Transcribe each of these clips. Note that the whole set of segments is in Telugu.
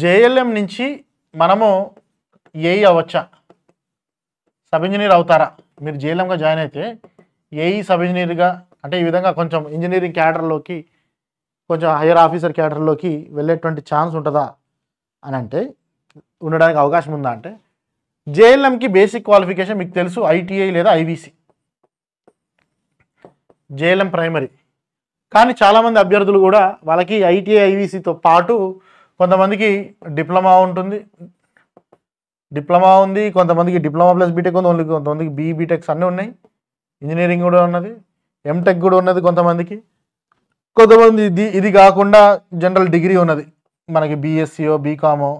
జేఎల్ఎం నుంచి మనము ఏఈ అవ్వచ్చా సబ్ ఇంజనీర్ అవుతారా మీరు జేఎల్ఎంగా జాయిన్ అయితే ఏఈ సబ్ ఇంజనీర్గా అంటే ఈ విధంగా కొంచెం ఇంజనీరింగ్ క్యాడర్లోకి కొంచెం హయ్యర్ ఆఫీసర్ క్యాడర్లోకి వెళ్ళేటువంటి ఛాన్స్ ఉంటుందా అని అంటే ఉండడానికి అవకాశం ఉందా అంటే జేఎల్ఎంకి బేసిక్ క్వాలిఫికేషన్ మీకు తెలుసు ఐటీఐ లేదా ఐవీసీ జేఎల్ఎం ప్రైమరీ కానీ చాలామంది అభ్యర్థులు కూడా వాళ్ళకి ఐటీఐ ఐవీసీతో పాటు కొంతమందికి డిప్లొమా ఉంటుంది డిప్లొమా ఉంది కొంతమందికి డిప్లొమా ప్లస్ బీటెక్ ఉంది ఓన్లీ కొంతమందికి బీఈ బీటెక్స్ అన్నీ ఉన్నాయి ఇంజనీరింగ్ కూడా ఉన్నది ఎంటెక్ కూడా ఉన్నది కొంతమందికి కొంతమంది ఇది ఇది కాకుండా జనరల్ డిగ్రీ ఉన్నది మనకి బీఎస్సీఓ బీకామో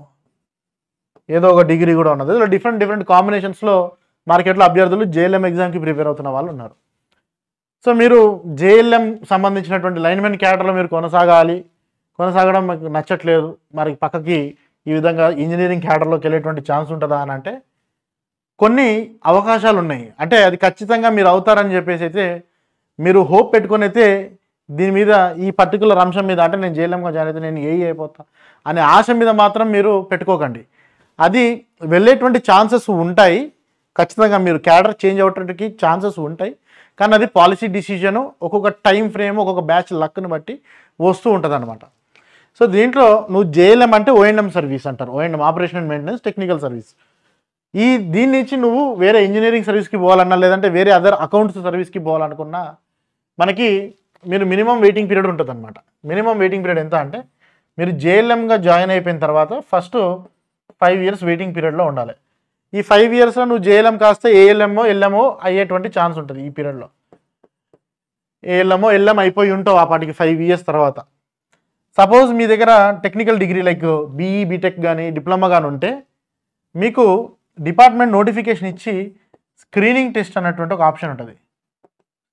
ఏదో ఒక డిగ్రీ కూడా ఉన్నది ఇలా డిఫరెంట్ డిఫరెంట్ కాంబినేషన్స్లో మార్కెట్లో అభ్యర్థులు జేఎల్ఎం ఎగ్జామ్కి ప్రిపేర్ అవుతున్న వాళ్ళు ఉన్నారు సో మీరు జేఎల్ఎం సంబంధించినటువంటి లైన్మెన్ క్యాడర్లో మీరు కొనసాగాలి కొనసాగడం మాకు నచ్చట్లేదు మరి పక్కకి ఈ విధంగా ఇంజనీరింగ్ క్యాడర్లోకి వెళ్ళేటువంటి ఛాన్స్ ఉంటుందా అని అంటే కొన్ని అవకాశాలు ఉన్నాయి అంటే అది ఖచ్చితంగా మీరు అవుతారని చెప్పేసి అయితే మీరు హోప్ పెట్టుకుని అయితే దీని మీద ఈ పర్టికులర్ అంశం మీద అంటే నేను జైలంగా జాయిన్ అయితే నేను ఏ అయిపోతా అనే ఆశ మీద మాత్రం మీరు పెట్టుకోకండి అది వెళ్ళేటువంటి ఛాన్సెస్ ఉంటాయి ఖచ్చితంగా మీరు క్యాడర్ చేంజ్ అవ్వటానికి ఛాన్సెస్ ఉంటాయి కానీ అది పాలసీ డిసిజను ఒక్కొక్క టైం ఫ్రేమ్ ఒక్కొక్క బ్యాచ్ లక్ను బట్టి వస్తూ ఉంటుంది సో దీంట్లో నువ్వు జేఎల్ఎం అంటే ఓఎన్ఎం సర్వీస్ అంటారు ONM operation and maintenance technical service ఈ దీని నుంచి నువ్వు వేరే ఇంజనీరింగ్ సర్వీస్కి పోవాలన్నా లేదంటే వేరే అదర్ అకౌంట్స్ సర్వీస్కి పోవాలనుకున్నా మనకి మీరు మినిమం వెయిటింగ్ పీరియడ్ ఉంటుంది అనమాట మినిమం వెయిటింగ్ పీరియడ్ ఎంత అంటే మీరు జేఎల్ఎంగా జాయిన్ అయిపోయిన తర్వాత ఫస్ట్ ఫైవ్ ఇయర్స్ వెయిటింగ్ పీరియడ్లో ఉండాలి ఈ ఫైవ్ ఇయర్స్లో నువ్వు జేఎల్ఎం కాస్తే ఏఎల్ఎంఓ ఎల్ఎంఓ అయ్యేటువంటి ఛాన్స్ ఉంటుంది ఈ పీరియడ్లో ఏఎల్ఎంఓ ఎల్ఎం అయిపోయి ఉంటావు ఆ పాటికి ఫైవ్ ఇయర్స్ తర్వాత సపోజ్ మీ దగ్గర technical degree like BE BTech కానీ డిప్లొమా కానీ ఉంటే మీకు డిపార్ట్మెంట్ నోటిఫికేషన్ ఇచ్చి స్క్రీనింగ్ టెస్ట్ అన్నటువంటి ఒక ఆప్షన్ ఉంటుంది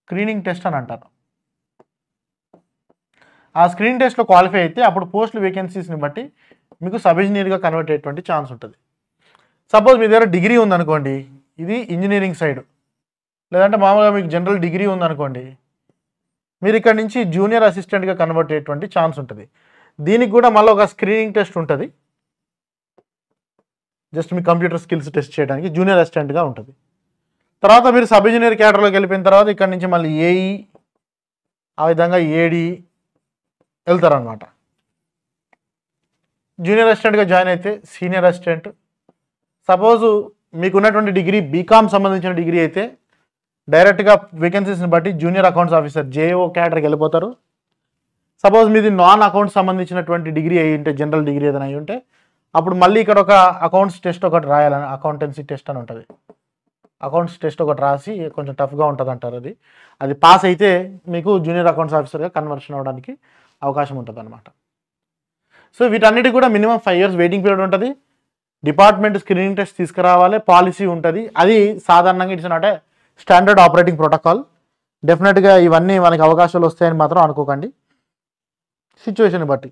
స్క్రీనింగ్ టెస్ట్ అని అంటారు ఆ స్క్రీన్ టెస్ట్లో క్వాలిఫై అయితే అప్పుడు పోస్టులు వేకెన్సీస్ని బట్టి మీకు సబ్ ఇంజనీర్గా కన్వర్ట్ అయ్యేటువంటి ఛాన్స్ ఉంటుంది సపోజ్ మీ దగ్గర డిగ్రీ ఉందనుకోండి ఇది ఇంజనీరింగ్ సైడ్ లేదంటే మామూలుగా మీకు జనరల్ డిగ్రీ ఉందనుకోండి మీరు ఇక్కడ నుంచి జూనియర్ అసిస్టెంట్గా కన్వర్ట్ అయ్యేటువంటి ఛాన్స్ ఉంటుంది దీనికి కూడా మళ్ళీ ఒక స్క్రీనింగ్ టెస్ట్ ఉంటుంది జస్ట్ మీ కంప్యూటర్ స్కిల్స్ టెస్ట్ చేయడానికి జూనియర్ అసిస్టెంట్గా ఉంటుంది తర్వాత మీరు సబ్ ఇంజనీర్ క్యాటర్లోకి వెళ్ళిపోయిన తర్వాత ఇక్కడ నుంచి మళ్ళీ ఏఈ ఆ విధంగా ఏడి వెళ్తారనమాట జూనియర్ అసిస్టెంట్గా జాయిన్ అయితే సీనియర్ అసిస్టెంట్ సపోజు మీకున్నటువంటి డిగ్రీ బీకామ్ సంబంధించిన డిగ్రీ అయితే డైరెక్ట్గా వేకెన్సీస్ని బట్టి జూనియర్ అకౌంట్స్ ఆఫీసర్ జేఓ క్యాడర్కి వెళ్ళిపోతారు సపోజ్ మీది నాన్ అకౌంట్స్ సంబంధించినటువంటి డిగ్రీ అయ్యి ఉంటే జనరల్ డిగ్రీ ఏదైనా అయ్యి ఉంటే అప్పుడు మళ్ళీ ఇక్కడ ఒక అకౌంట్స్ టెస్ట్ ఒకటి రాయాలని అకౌంటెన్సీ టెస్ట్ అని ఉంటుంది అకౌంట్స్ టెస్ట్ ఒకటి రాసి కొంచెం టఫ్గా ఉంటుంది అంటారు అది అది పాస్ అయితే మీకు జూనియర్ అకౌంట్స్ ఆఫీసర్గా కన్వర్షన్ అవ్వడానికి అవకాశం ఉంటుంది అనమాట సో వీటన్నిటి కూడా minimum five years waiting period ఉంటుంది డిపార్ట్మెంట్ స్క్రీనింగ్ టెస్ట్ తీసుకురావాలి పాలసీ ఉంటుంది అది సాధారణంగా ఇచ్చినట్టే అంటే స్టాండర్డ్ ఆపరేటింగ్ ప్రోటోకాల్ డెఫినెట్గా ఇవన్నీ మనకి అవకాశాలు వస్తాయని మాత్రం అనుకోకండి సిచ్యువేషన్ బట్టి